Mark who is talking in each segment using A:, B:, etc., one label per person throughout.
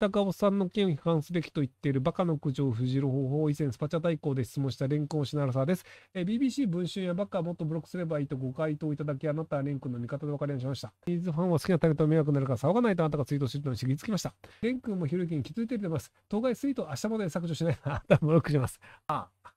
A: 高尾さんの件を批判すべきと言っているバカの苦情を封じる方法を以前スパチャ代行で質問したレンコンシナラサです。えー、BBC 文春やバカはもっとブロックすればいいとご回答いただき、あなたはレン君の味方で分かりましました。ニーズファンは好きなタレントを迷惑になるから騒がないとあなたがツイートするのに知りつきました。レン君もひろゆきに気づいています。当該ツイート明日まで削除しないな。あ なたブロックします。ああ。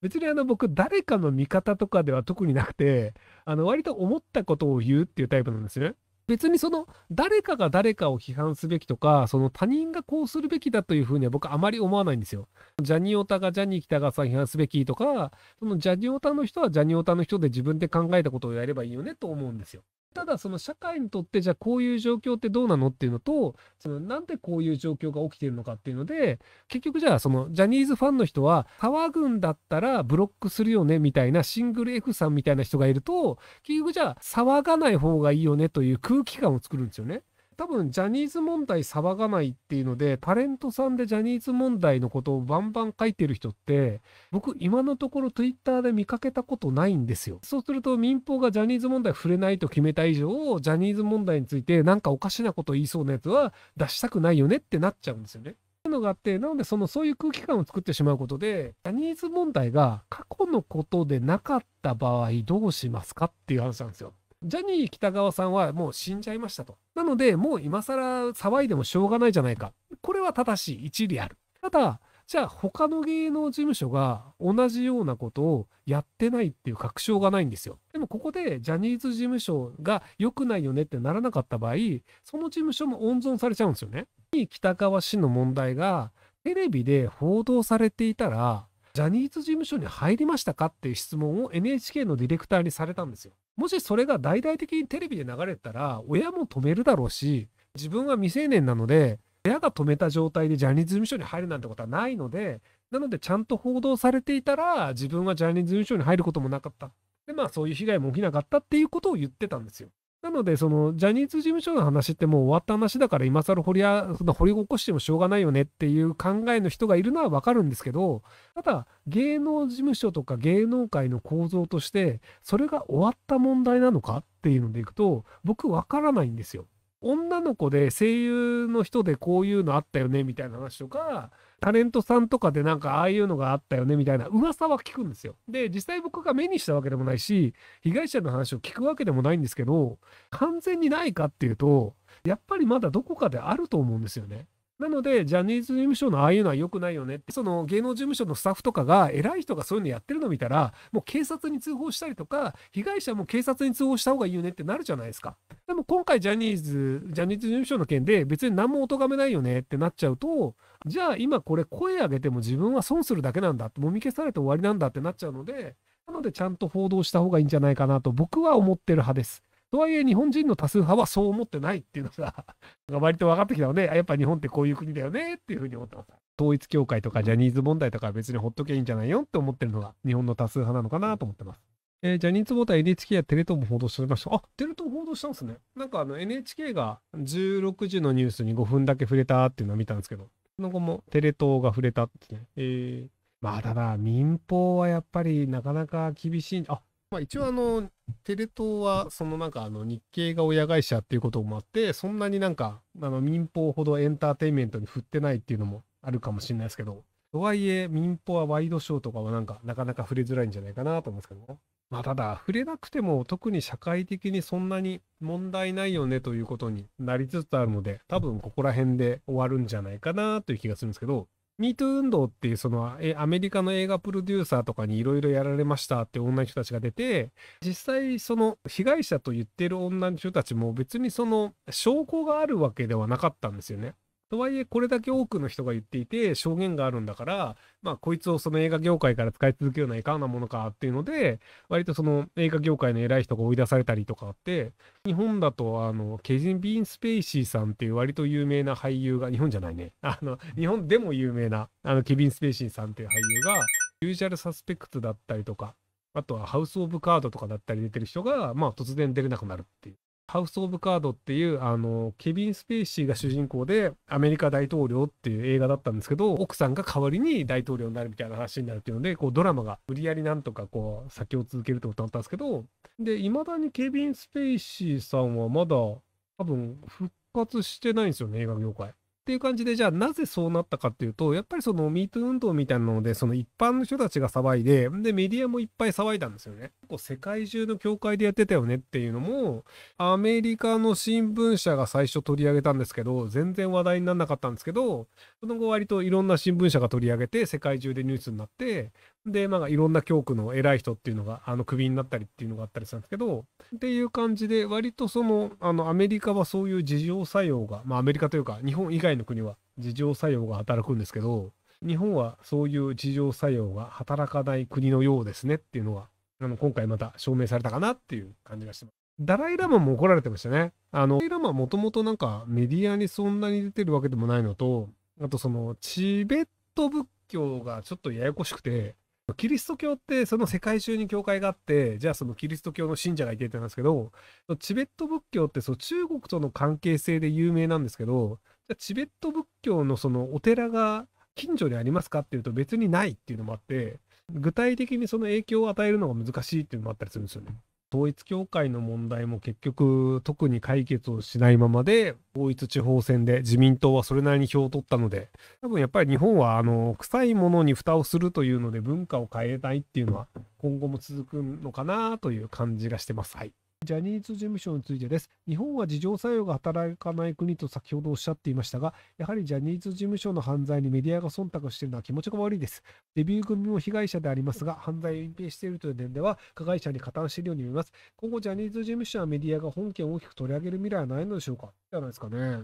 A: 別にあの僕誰かの味方とかでは特になくて、あの割と思ったことを言うっていうタイプなんですね。別にその誰かが誰かを批判すべきとか、その他人がこうするべきだというふうには僕あまり思わないんですよ。ジャニオタがジャニー喜多川さん批判すべきとか、そのジャニオタの人はジャニオタの人で自分で考えたことをやればいいよねと思うんですよ。ただその社会にとってじゃあこういう状況ってどうなのっていうのとそのなんでこういう状況が起きてるのかっていうので結局じゃあそのジャニーズファンの人は騒ぐんだったらブロックするよねみたいなシングル F さんみたいな人がいると結局じゃあ騒がない方がいいよねという空気感を作るんですよね。多分ジャニーズ問題騒がないっていうので、タレントさんでジャニーズ問題のことをバンバン書いてる人って、僕今のところ Twitter で見かけたことないんですよ。そうすると民放がジャニーズ問題触れないと決めた以上、ジャニーズ問題についてなんかおかしなこと言いそうなやつは出したくないよねってなっちゃうんですよね。っていうのがあって、なのでそのそういう空気感を作ってしまうことで、ジャニーズ問題が過去のことでなかった場合どうしますかっていう話なんですよ。ジャニー北川さんはもう死んじゃいましたと。なので、もう今更騒いでもしょうがないじゃないか。これは正しい一理ある。ただ、じゃあ他の芸能事務所が同じようなことをやってないっていう確証がないんですよ。でもここでジャニーズ事務所が良くないよねってならなかった場合、その事務所も温存されちゃうんですよね。北川氏の問題がテレビで報道されていたら、ジャニーズ事務所に入りましたかっていう質問を NHK のディレクターにされたんですよ。もしそれが大々的にテレビで流れたら、親も止めるだろうし、自分は未成年なので、親が止めた状態でジャニーズ事務所に入るなんてことはないので、なのでちゃんと報道されていたら、自分はジャニーズ事務所に入ることもなかった。で、まあそういう被害も起きなかったっていうことを言ってたんですよ。なので、その、ジャニーズ事務所の話ってもう終わった話だから、今更掘りその掘り起こしてもしょうがないよねっていう考えの人がいるのはわかるんですけど、ただ、芸能事務所とか芸能界の構造として、それが終わった問題なのかっていうのでいくと、僕わからないんですよ。女の子で声優の人でこういうのあったよねみたいな話とか、タレントさんとかでなんかああいうのがあったよねみたいな噂は聞くんですよ。で、実際僕が目にしたわけでもないし、被害者の話を聞くわけでもないんですけど、完全にないかっていうと、やっぱりまだどこかであると思うんですよね。なので、ジャニーズ事務所のああいうのは良くないよねって、その芸能事務所のスタッフとかが、偉い人がそういうのやってるの見たら、もう警察に通報したりとか、被害者も警察に通報した方がいいよねってなるじゃないですか。でも今回、ジャニーズ、ジャニーズ事務所の件で、別に何もお咎めないよねってなっちゃうと、じゃあ今これ声上げても自分は損するだけなんだ、もみ消されて終わりなんだってなっちゃうので、なのでちゃんと報道した方がいいんじゃないかなと僕は思ってる派です。とはいえ日本人の多数派はそう思ってないっていうのが 割と分かってきたので、やっぱ日本ってこういう国だよねっていうふうに思ってます。統一教会とかジャニーズ問題とか別にほっとけばいいんじゃないよって思ってるのが日本の多数派なのかなと思ってます。えー、ジャニーズ問題 NHK やテレ東も報道しておりました。あ、テレ東報道したんですね。なんかあの NHK が16時のニュースに5分だけ触れたっていうのは見たんですけど、その後もテレ東が触れたってね。えー、まあただ民放はやっぱりなかなか厳しい。あ、まあ、一応あのテレ東はそのなんかあの日系が親会社っていうこともあってそんなになんかあの民放ほどエンターテインメントに振ってないっていうのもあるかもしれないですけどとはいえ民放はワイドショーとかはなんかなかなか触れづらいんじゃないかなと思うんですけどね。まあ、ただ触れなくても特に社会的にそんなに問題ないよねということになりつつあるので多分ここら辺で終わるんじゃないかなという気がするんですけど MeToo 運動っていうそのえアメリカの映画プロデューサーとかにいろいろやられましたって女の人たちが出て実際その被害者と言ってる女の人たちも別にその証拠があるわけではなかったんですよね。とはいえ、これだけ多くの人が言っていて、証言があるんだから、まあ、こいつをその映画業界から使い続けるのはいかがなものかっていうので、割とその映画業界の偉い人が追い出されたりとかあって、日本だと、あの、ケジン・ビーン・スペイシーさんっていう割と有名な俳優が、日本じゃないね。あの、日本でも有名な、あの、ケビン・スペイシーさんっていう俳優が、ユージャル・サスペクトだったりとか、あとはハウス・オブ・カードとかだったり出てる人が、まあ突然出れなくなるっていう。ハウス・オブ・カードっていう、あの、ケビン・スペーシーが主人公で、アメリカ大統領っていう映画だったんですけど、奥さんが代わりに大統領になるみたいな話になるっていうので、こう、ドラマが無理やりなんとかこう、先を続けるってことだったんですけど、で、未だにケビン・スペーシーさんはまだ、多分、復活してないんですよね、映画業界。っていう感じで、じゃあなぜそうなったかっていうと、やっぱりそのミート運動みたいなので、その一般の人たちが騒いで、で、メディアもいっぱい騒いだんですよね。構世界中の教会でやってたよねっていうのも、アメリカの新聞社が最初取り上げたんですけど、全然話題にならなかったんですけど、その後割といろんな新聞社が取り上げて、世界中でニュースになって、で、まあ、いろんな教区の偉い人っていうのが、あの、クビになったりっていうのがあったりしたんですけど、っていう感じで、割とその、あの、アメリカはそういう事情作用が、まあ、アメリカというか、日本以外の国は事情作用が働くんですけど、日本はそういう事情作用が働かない国のようですねっていうのがあの今回また証明されたかなっていう感じがしてます。ダライ・ラマも怒られてましたね。あの、ダライ・ラマはもともとなんかメディアにそんなに出てるわけでもないのと、あとその、チベット仏教がちょっとややこしくて、キリスト教ってその世界中に教会があって、じゃあそのキリスト教の信者がいてってなんですけど、チベット仏教ってそ中国との関係性で有名なんですけど、じゃチベット仏教のそのお寺が近所にありますかっていうと別にないっていうのもあって、具体的にその影響を与えるのが難しいっていうのもあったりするんですよね。統一教会の問題も結局特に解決をしないままで統一地方選で自民党はそれなりに票を取ったので多分やっぱり日本はあの臭いものに蓋をするというので文化を変えたいっていうのは今後も続くのかなという感じがしてます。はいジャニーズ事務所についてです。日本は自浄作用が働かない国と先ほどおっしゃっていましたが、やはりジャニーズ事務所の犯罪にメディアが忖度しているのは気持ちが悪いです。デビュー組も被害者でありますが、犯罪を隠蔽しているという点では、加害者に加担しているように見えます。今後、ジャニーズ事務所はメディアが本件を大きく取り上げる未来はないのでしょうかじゃないですかね。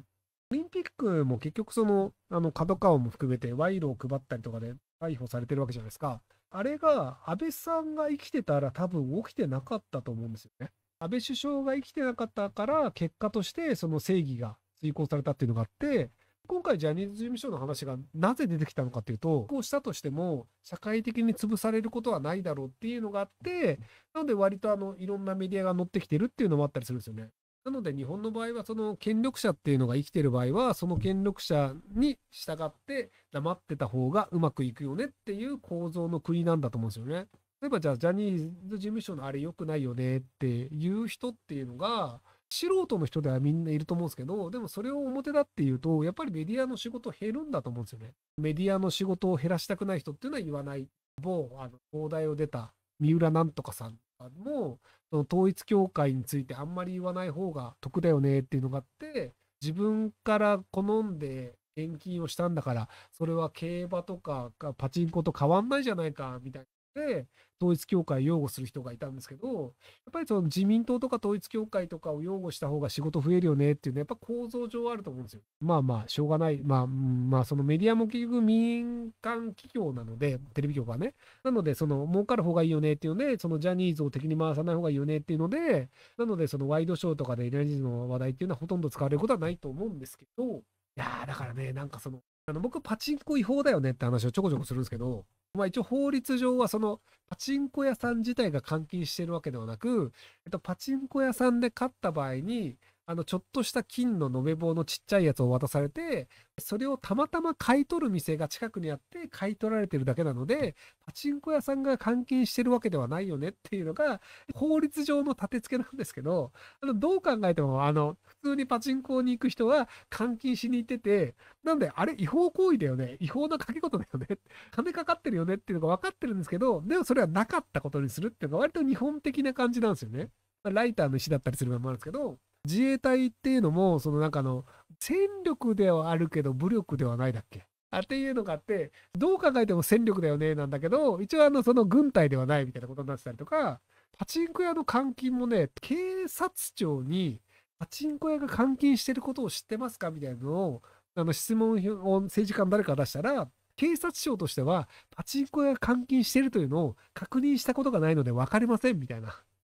A: オリンピックも結局その、あの、角川も含めて賄賂を配ったりとかで逮捕されてるわけじゃないですか。あれが安倍さんが生きてたら多分起きてなかったと思うんですよね。安倍首相が生きてなかったから、結果としてその正義が遂行されたっていうのがあって、今回ジャニーズ事務所の話がなぜ出てきたのかっていうと、こうしたとしても社会的に潰されることはないだろうっていうのがあって、なので割とあのいろんなメディアが乗ってきてるっていうのもあったりするんですよね。なので日本の場合はその権力者っていうのが生きてる場合は、その権力者に従って黙ってた方がうまくいくよねっていう構造の国なんだと思うんですよね。例えばじゃあジャニーズ事務所のあれ良くないよねっていう人っていうのが、素人の人ではみんないると思うんですけど、でもそれを表だっていうと、やっぱりメディアの仕事減るんだと思うんですよね。メディアの仕事を減らしたくない人っていうのは言わない。某、あの、東大を出た三浦なんとかさんも、その統一教会についてあんまり言わない方が得だよねっていうのがあって、自分から好んで献金をしたんだから、それは競馬とかパチンコと変わんないじゃないか、みたいなで、統一教会を擁護する人がいたんですけど、やっぱりその自民党とか統一教会とかを擁護した方が仕事増えるよねっていうのは、やっぱ構造上あると思うんですよ。まあまあ、しょうがない。まあ、まあ、そのメディアも結局民間企業なので、テレビ局はね。なので、その、儲かる方がいいよねっていうので、そのジャニーズを敵に回さない方がいいよねっていうので、なので、そのワイドショーとかでエナジーの話題っていうのはほとんど使われることはないと思うんですけど、いやー、だからね、なんかその、あの僕、パチンコ違法だよねって話をちょこちょこするんですけど、まあ、一応法律上はそのパチンコ屋さん自体が監禁してるわけではなく、えっと、パチンコ屋さんで勝った場合に、あの、ちょっとした金の延べ棒のちっちゃいやつを渡されて、それをたまたま買い取る店が近くにあって買い取られてるだけなので、パチンコ屋さんが監禁してるわけではないよねっていうのが、法律上の立て付けなんですけど、あの、どう考えても、あの、普通にパチンコに行く人は監禁しに行ってて、なんで、あれ違法行為だよね。違法な掛け事だよね。金かかってるよねっていうのが分かってるんですけど、でもそれはなかったことにするっていうのが割と日本的な感じなんですよね。まライターの石だったりする場合もあるんですけど、自衛隊っていうのも、その中の、戦力ではあるけど、武力ではないだっけっていうのがあって、どう考えても戦力だよね、なんだけど、一応あの、その軍隊ではないみたいなことになってたりとか、パチンコ屋の監禁もね、警察庁に、パチンコ屋が監禁してることを知ってますかみたいなのを、あの、質問を政治家の誰かが出したら、警察庁としては、パチンコ屋が監禁してるというのを確認したことがないので分かりません、みたいな。